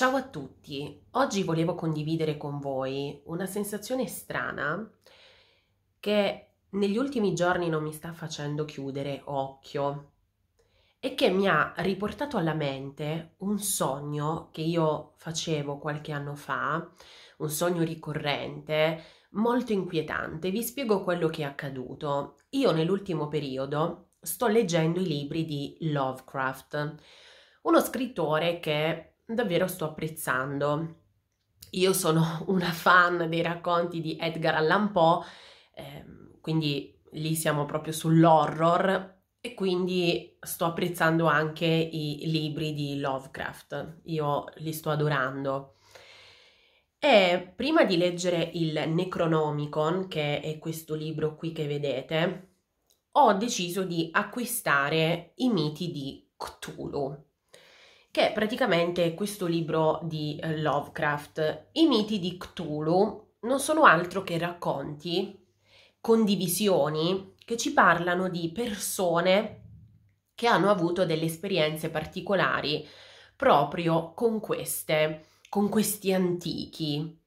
Ciao a tutti, oggi volevo condividere con voi una sensazione strana che negli ultimi giorni non mi sta facendo chiudere occhio e che mi ha riportato alla mente un sogno che io facevo qualche anno fa, un sogno ricorrente, molto inquietante. Vi spiego quello che è accaduto. Io nell'ultimo periodo sto leggendo i libri di Lovecraft, uno scrittore che davvero sto apprezzando. Io sono una fan dei racconti di Edgar Allan Poe, ehm, quindi lì siamo proprio sull'horror e quindi sto apprezzando anche i libri di Lovecraft, io li sto adorando. E prima di leggere il Necronomicon, che è questo libro qui che vedete, ho deciso di acquistare i miti di Cthulhu che è praticamente questo libro di eh, Lovecraft. I miti di Cthulhu non sono altro che racconti, condivisioni che ci parlano di persone che hanno avuto delle esperienze particolari proprio con queste, con questi antichi.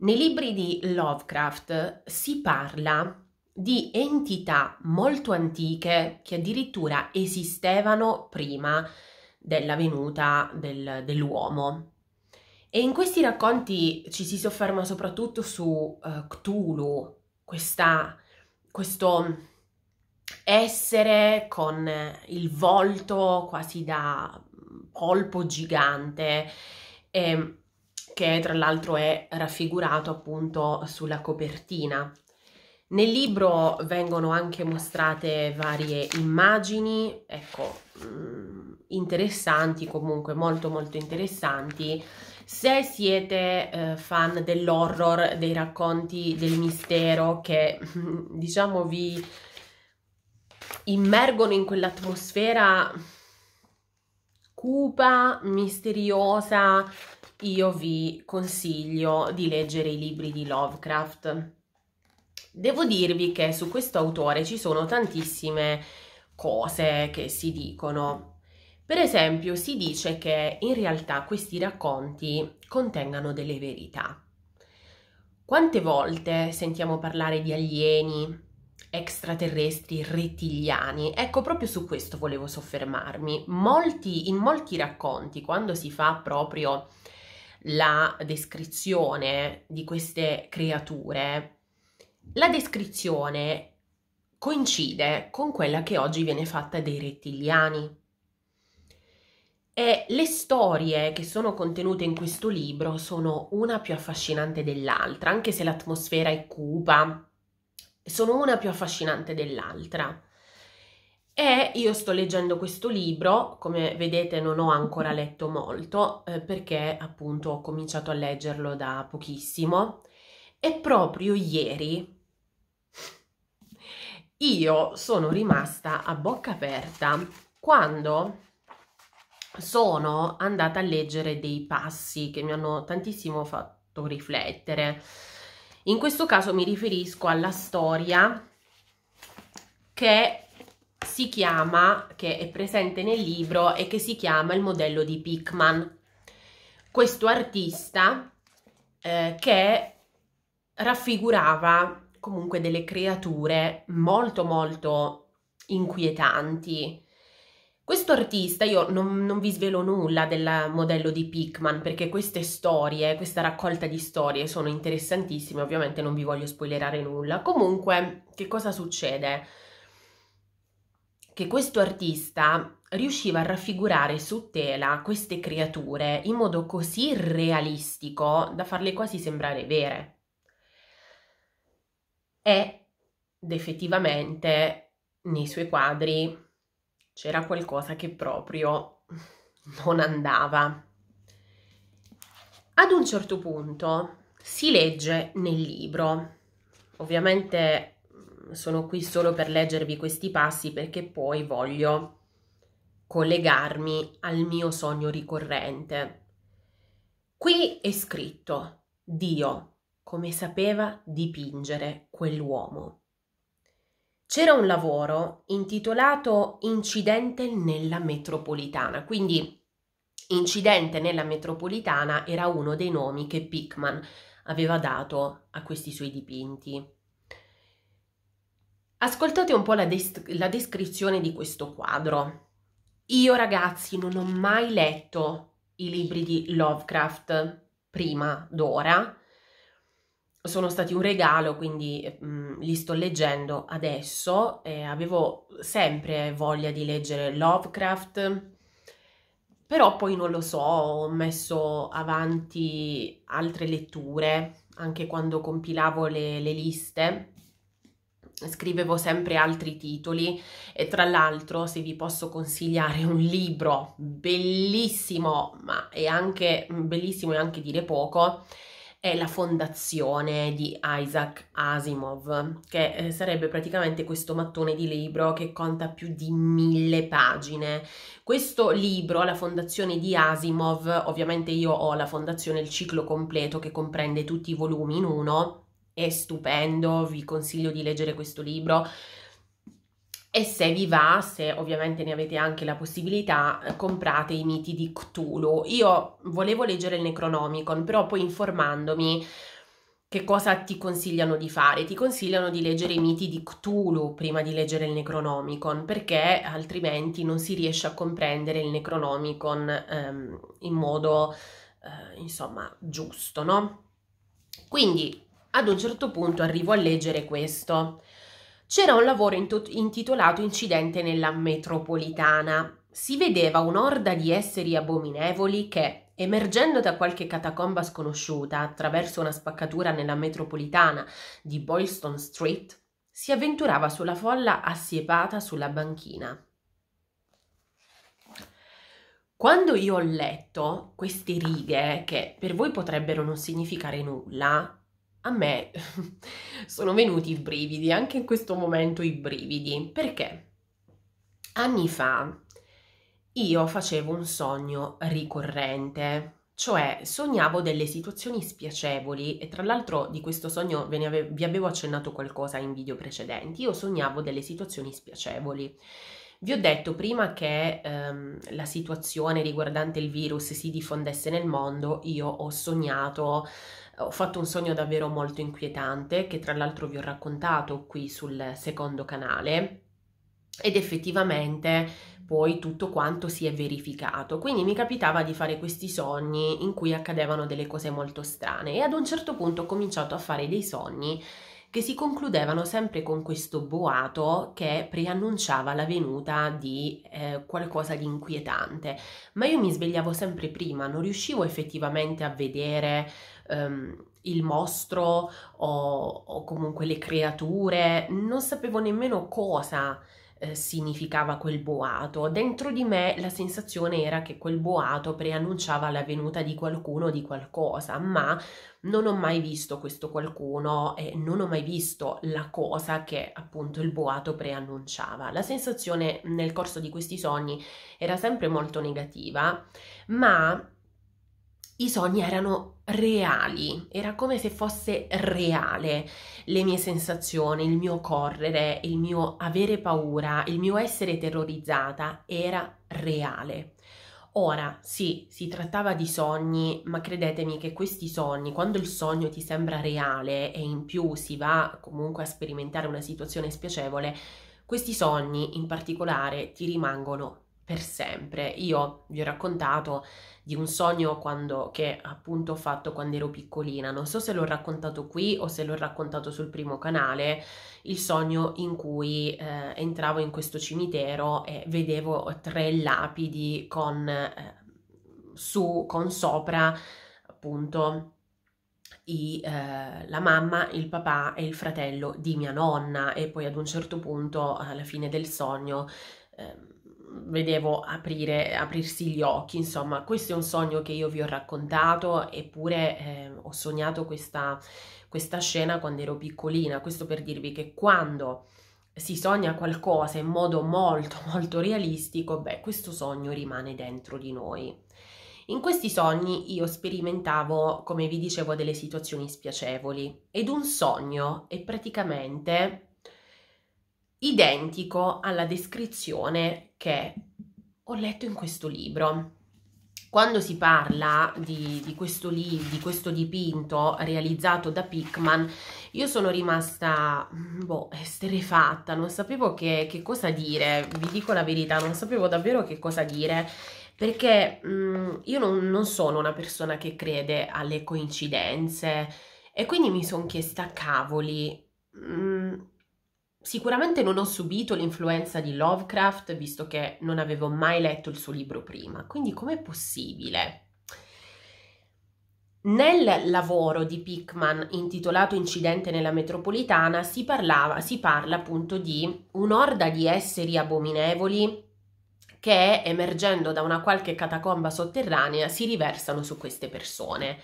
Nei libri di Lovecraft si parla di entità molto antiche che addirittura esistevano prima della venuta del, dell'uomo. E in questi racconti ci si sofferma soprattutto su uh, Cthulhu, questa, questo essere con il volto quasi da polpo gigante, eh, che tra l'altro è raffigurato appunto sulla copertina nel libro vengono anche mostrate varie immagini, ecco, mm, interessanti comunque, molto molto interessanti. Se siete eh, fan dell'horror, dei racconti del mistero che diciamo vi immergono in quell'atmosfera cupa, misteriosa, io vi consiglio di leggere i libri di Lovecraft Devo dirvi che su questo autore ci sono tantissime cose che si dicono. Per esempio, si dice che in realtà questi racconti contengano delle verità. Quante volte sentiamo parlare di alieni, extraterrestri, rettiliani? Ecco, proprio su questo volevo soffermarmi. Molti, in molti racconti, quando si fa proprio la descrizione di queste creature, la descrizione coincide con quella che oggi viene fatta dei rettiliani. E le storie che sono contenute in questo libro sono una più affascinante dell'altra, anche se l'atmosfera è cupa, sono una più affascinante dell'altra. E io sto leggendo questo libro, come vedete non ho ancora letto molto eh, perché appunto ho cominciato a leggerlo da pochissimo e proprio ieri io sono rimasta a bocca aperta quando sono andata a leggere dei passi che mi hanno tantissimo fatto riflettere. In questo caso mi riferisco alla storia che si chiama, che è presente nel libro e che si chiama il modello di Pickman. Questo artista eh, che raffigurava comunque delle creature molto molto inquietanti. Questo artista, io non, non, vi svelo nulla del modello di Pickman perché queste storie, questa raccolta di storie sono interessantissime, ovviamente non vi voglio spoilerare nulla. Comunque, che cosa succede? Che questo artista riusciva a raffigurare su tela queste creature in modo così realistico da farle quasi sembrare vere ed effettivamente nei suoi quadri c'era qualcosa che proprio non andava. Ad un certo punto si legge nel libro, ovviamente mm, sono qui solo per leggervi questi passi perché poi voglio collegarmi al mio sogno ricorrente. Qui è scritto Dio come sapeva dipingere quell'uomo. C'era un lavoro intitolato Incidente nella metropolitana, quindi Incidente nella metropolitana era uno dei nomi che Pickman aveva dato a questi suoi dipinti. Ascoltate un po' la, desc- la, descrizione di questo quadro. Io ragazzi non ho mai letto i libri di Lovecraft prima d'ora, sono stati un regalo, quindi mh, mm, li sto leggendo adesso. Eh, avevo sempre voglia di leggere Lovecraft, però poi non lo so, ho messo avanti altre letture, anche quando compilavo le, le liste scrivevo sempre altri titoli e tra l'altro se vi posso consigliare un libro bellissimo ma è anche mm, bellissimo e anche dire poco è la fondazione di Isaac Asimov, che eh, sarebbe praticamente questo mattone di libro che conta più di mille pagine. Questo libro, la fondazione di Asimov, ovviamente io ho la fondazione, il ciclo completo che comprende tutti i volumi in uno, è stupendo, vi consiglio di leggere questo libro e se vi va, se ovviamente ne avete anche la possibilità, eh, comprate i miti di Cthulhu. Io volevo leggere il Necronomicon, però poi informandomi che cosa ti consigliano di fare? Ti consigliano di leggere i miti di Cthulhu prima di leggere il Necronomicon, perché altrimenti non si riesce a comprendere il Necronomicon ehm, in modo, eh, insomma, giusto, no? Quindi, ad un certo punto arrivo a leggere questo c'era un lavoro intitolato Incidente nella metropolitana. Si vedeva un'orda di esseri abominevoli che, Emergendo da qualche catacomba sconosciuta attraverso una spaccatura nella metropolitana di Boylston Street, si avventurava sulla folla assiepata sulla banchina. Quando io ho letto queste righe, che per voi potrebbero non significare nulla, a me sono venuti i brividi, anche in questo momento i brividi, perché anni fa io facevo un sogno ricorrente, cioè sognavo delle situazioni spiacevoli e tra l'altro di questo sogno ave- vi avevo accennato qualcosa in video precedenti, io sognavo delle situazioni spiacevoli vi ho detto prima che ehm, la situazione riguardante il virus si diffondesse nel mondo, io ho sognato, ho fatto un sogno davvero molto inquietante che tra l'altro vi ho raccontato qui sul secondo canale ed effettivamente poi tutto quanto si è verificato. Quindi mi capitava di fare questi sogni in cui accadevano delle cose molto strane e ad un certo punto ho cominciato a fare dei sogni che si concludevano sempre con questo boato che preannunciava la venuta di eh, qualcosa di inquietante. Ma io mi svegliavo sempre prima, non riuscivo effettivamente a vedere ehm, il mostro o, o comunque le creature, non sapevo nemmeno cosa eh, significava quel boato. Dentro di me la sensazione era che quel boato preannunciava la venuta di qualcuno o di qualcosa, ma non ho mai visto questo qualcuno e non ho mai visto la cosa che appunto il boato preannunciava. La sensazione nel corso di questi sogni era sempre molto negativa, ma i sogni erano reali, era come se fosse reale le mie sensazioni, il mio correre, il mio avere paura, il mio essere terrorizzata era reale. Ora, sì, si trattava di sogni, ma credetemi che questi sogni, quando il sogno ti sembra reale e in più si va comunque a sperimentare una situazione spiacevole, questi sogni in particolare ti rimangono per sempre. Io vi ho raccontato di un sogno quando, che appunto ho fatto quando ero piccolina. Non so se l'ho raccontato qui o se l'ho raccontato sul primo canale, il sogno in cui eh, entravo in questo cimitero e vedevo tre lapidi con eh, su, con sopra appunto i, eh, la mamma, il papà e il fratello di mia nonna e poi ad un certo punto alla fine del sogno ehm, vedevo aprire, aprirsi gli occhi, insomma, questo è un sogno che io vi ho raccontato, eppure eh, ho sognato questa, questa scena quando ero piccolina, questo per dirvi che quando si sogna qualcosa in modo molto molto realistico, beh, questo sogno rimane dentro di noi. In questi sogni io sperimentavo, come vi dicevo, delle situazioni spiacevoli ed un sogno è praticamente identico alla descrizione che ho letto in questo libro. Quando si parla di, di, questo, li, di questo dipinto realizzato da Pickman, io sono rimasta mm, boh, esterefatta, non sapevo che, che, cosa dire, vi dico la verità, non sapevo davvero che cosa dire, perché mh, mm, io non, non sono una persona che crede alle coincidenze e quindi mi sono chiesta, cavoli, mh, mm, Sicuramente non ho subito l'influenza di Lovecraft, visto che non avevo mai letto il suo libro prima, quindi com'è possibile? Nel lavoro di Pickman intitolato Incidente nella metropolitana si, parlava, si parla appunto di un'orda di esseri abominevoli che emergendo da una qualche catacomba sotterranea si riversano su queste persone.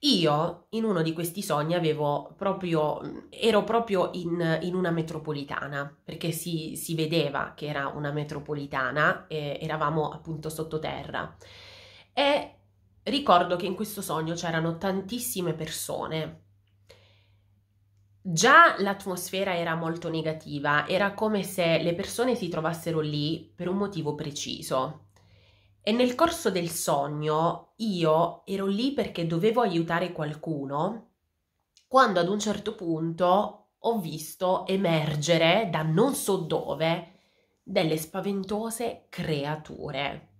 Io in uno di questi sogni avevo proprio, ero proprio in, in una metropolitana, perché si, si, vedeva che era una metropolitana, e eravamo appunto sottoterra. E ricordo che in questo sogno c'erano tantissime persone. Già l'atmosfera era molto negativa, era come se le persone si trovassero lì per un motivo preciso e nel corso del sogno io ero lì perché dovevo aiutare qualcuno, quando ad un certo punto ho visto emergere da non so dove delle spaventose creature.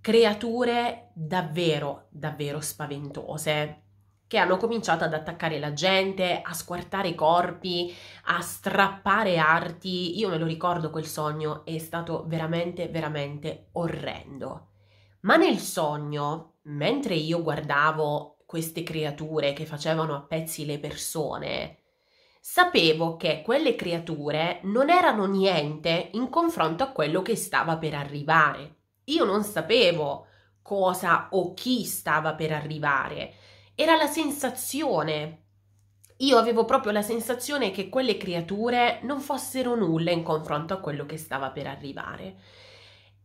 Creature davvero, davvero spaventose che hanno cominciato ad attaccare la gente, a squartare corpi, a strappare arti. Io me lo ricordo quel sogno, è stato veramente, veramente orrendo. Ma nel sogno, mentre io guardavo queste creature che facevano a pezzi le persone, sapevo che quelle creature non erano niente in confronto a quello che stava per arrivare. Io non sapevo cosa o chi stava per arrivare era la sensazione. Io avevo proprio la sensazione che quelle creature non fossero nulla in confronto a quello che stava per arrivare.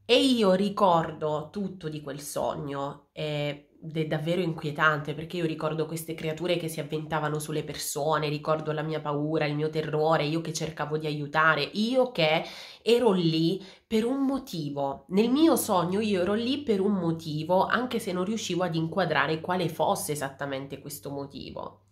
E io ricordo tutto di quel sogno. E eh, de- davvero inquietante perché io ricordo queste creature che si avventavano sulle persone, ricordo la mia paura, il mio terrore, io che cercavo di aiutare, io che ero lì per un motivo. Nel mio sogno io ero lì per un motivo, anche se non riuscivo ad inquadrare quale fosse esattamente questo motivo.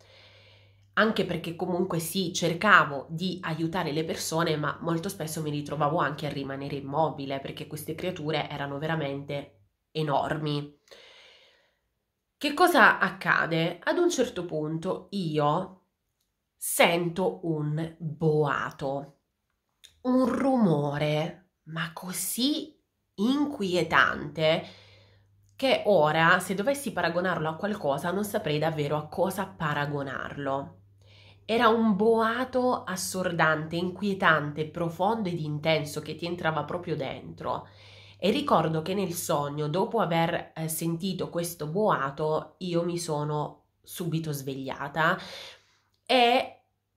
Anche perché comunque sì, cercavo di aiutare le persone, ma molto spesso mi ritrovavo anche a rimanere immobile perché queste creature erano veramente enormi. Che cosa accade? Ad un certo punto io sento un boato, un rumore, ma così inquietante che ora, se dovessi paragonarlo a qualcosa, non saprei davvero a cosa paragonarlo. Era un boato assordante, inquietante, profondo ed intenso che ti entrava proprio dentro e ricordo che nel sogno, dopo aver eh, sentito questo boato, io mi sono subito svegliata e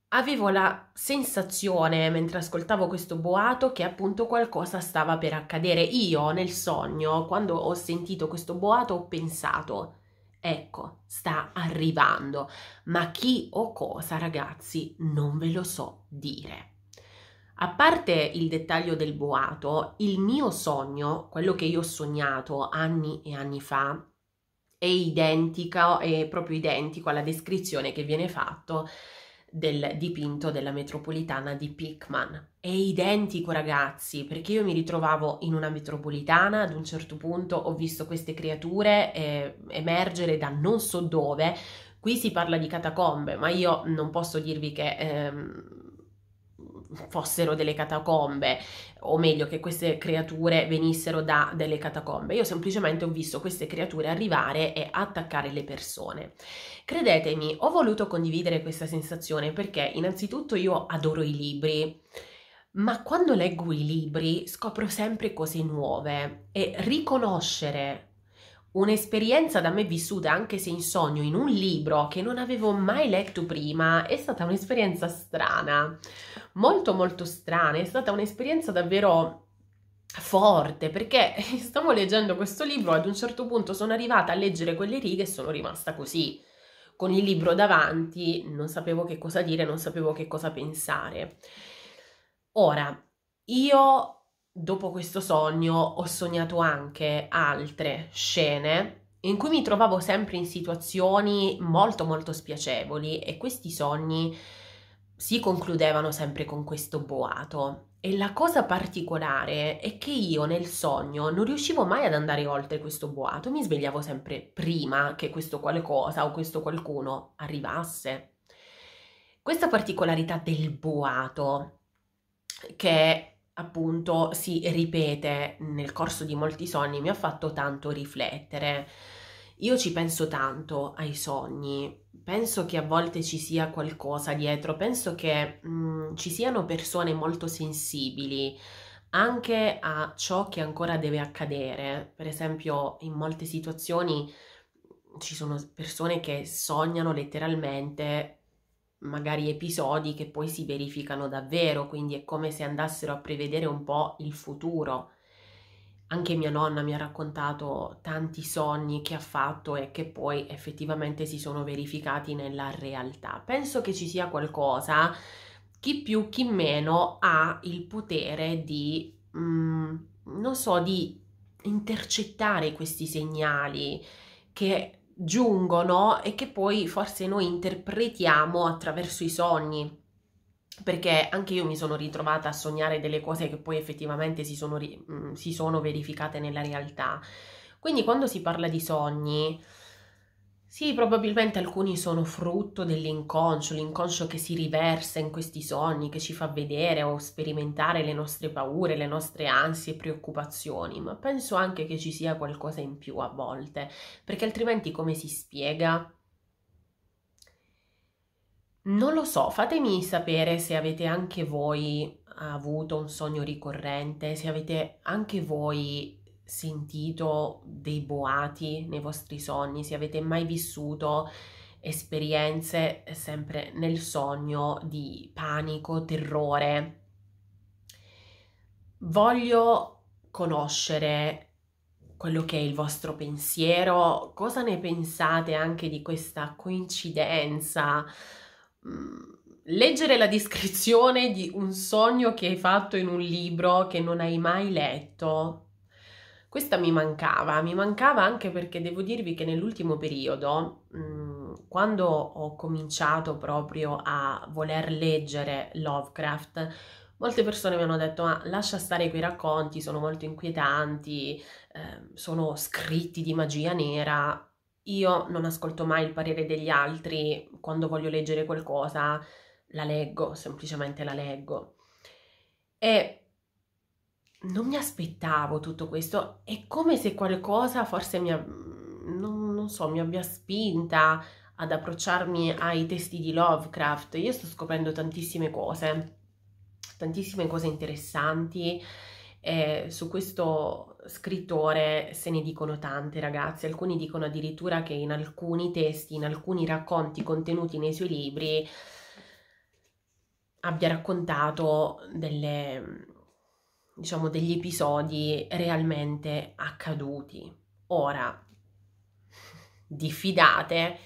avevo la sensazione, mentre ascoltavo questo boato, che appunto qualcosa stava per accadere. Io nel sogno, quando ho sentito questo boato, ho pensato, ecco, sta arrivando, ma chi o cosa, ragazzi, non ve lo so dire. A parte il dettaglio del boato, il mio sogno, quello che io ho sognato anni e anni fa, è identico, è proprio identico alla descrizione che viene fatto del dipinto della metropolitana di Pickman. È identico, ragazzi, perché io mi ritrovavo in una metropolitana, ad un certo punto ho visto queste creature eh, emergere da non so dove. Qui si parla di catacombe, ma io non posso dirvi che... Eh, fossero delle catacombe, o meglio che queste creature venissero da delle catacombe. Io semplicemente ho visto queste creature arrivare e attaccare le persone. Credetemi, ho voluto condividere questa sensazione perché innanzitutto io adoro i libri. Ma quando leggo i libri scopro sempre cose nuove e riconoscere Un'esperienza da me vissuta, anche se in sogno, in un libro che non avevo mai letto prima, è stata un'esperienza strana, molto molto strana, è stata un'esperienza davvero forte perché stavo leggendo questo libro ad un certo punto sono arrivata a leggere quelle righe e sono rimasta così con il libro davanti non sapevo che cosa dire non sapevo che cosa pensare ora io dopo questo sogno ho sognato anche altre scene in cui mi trovavo sempre in situazioni molto molto spiacevoli e questi sogni si concludevano sempre con questo boato. E la cosa particolare è che io nel sogno non riuscivo mai ad andare oltre questo boato, mi svegliavo sempre prima che questo qualcosa o questo qualcuno arrivasse. Questa particolarità del boato che appunto si ripete nel corso di molti sogni mi ha fatto tanto riflettere. Io ci penso tanto ai sogni, penso che a volte ci sia qualcosa dietro, penso che mh, mm, ci siano persone molto sensibili anche a ciò che ancora deve accadere. Per esempio, in molte situazioni ci sono persone che sognano letteralmente magari episodi che poi si verificano davvero, quindi è come se andassero a prevedere un po' il futuro. Anche mia nonna mi ha raccontato tanti sogni che ha fatto e che poi effettivamente si sono verificati nella realtà. Penso che ci sia qualcosa, chi più chi meno ha il potere di, mm, non so, di intercettare questi segnali che giungono e che poi forse noi interpretiamo attraverso i sogni. Perché anche io mi sono ritrovata a sognare delle cose che poi effettivamente si sono, mm, si sono verificate nella realtà. Quindi quando si parla di sogni, sì, probabilmente alcuni sono frutto dell'inconscio, l'inconscio che si riversa in questi sogni, che ci fa vedere o sperimentare le nostre paure, le nostre ansie e preoccupazioni, ma penso anche che ci sia qualcosa in più a volte, perché altrimenti come si spiega? Non lo so, fatemi sapere se avete anche voi avuto un sogno ricorrente, se avete anche voi sentito dei boati nei vostri sogni, se avete mai vissuto esperienze eh, sempre nel sogno di panico, terrore. Voglio conoscere quello che è il vostro pensiero, cosa ne pensate anche di questa coincidenza. Mm, leggere la descrizione di un sogno che hai fatto in un libro che non hai mai letto questa mi mancava, mi mancava anche perché devo dirvi che nell'ultimo periodo, mh, mm, quando ho cominciato proprio a voler leggere Lovecraft, molte persone mi hanno detto ma lascia stare quei racconti, sono molto inquietanti, eh, sono scritti di magia nera. Io non ascolto mai il parere degli altri, quando voglio leggere qualcosa la leggo, semplicemente la leggo. E non mi aspettavo tutto questo, è come se qualcosa forse mi, non, non so, mi abbia spinta ad approcciarmi ai testi di Lovecraft. Io sto scoprendo tantissime cose, tantissime cose interessanti. Eh, su questo scrittore se ne dicono tante ragazzi, alcuni dicono addirittura che in alcuni testi, in alcuni racconti contenuti nei suoi libri abbia raccontato delle, diciamo, degli episodi realmente accaduti. Ora, diffidate,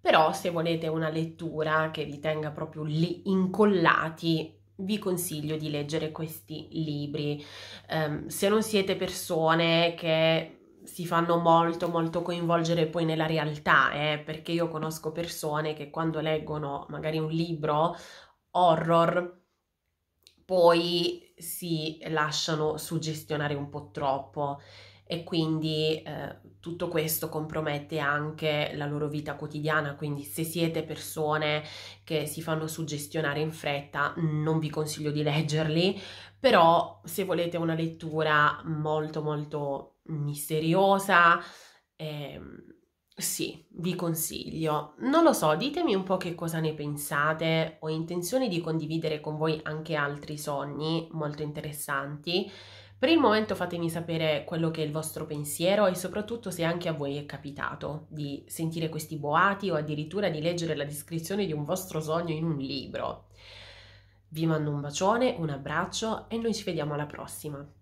però se volete una lettura che vi tenga proprio lì incollati, vi consiglio di leggere questi libri. Um, se non siete persone che si fanno molto molto coinvolgere poi nella realtà, eh, perché io conosco persone che quando leggono magari un libro horror poi si lasciano suggestionare un po' troppo e quindi eh, tutto questo compromette anche la loro vita quotidiana, quindi se siete persone che si fanno suggestionare in fretta non vi consiglio di leggerli, però se volete una lettura molto molto misteriosa, eh, sì, vi consiglio. Non lo so, ditemi un po' che cosa ne pensate. Ho intenzione di condividere con voi anche altri sogni molto interessanti. Per il momento fatemi sapere quello che è il vostro pensiero e soprattutto se anche a voi è capitato di sentire questi boati o addirittura di leggere la descrizione di un vostro sogno in un libro. Vi mando un bacione, un abbraccio e noi ci vediamo alla prossima.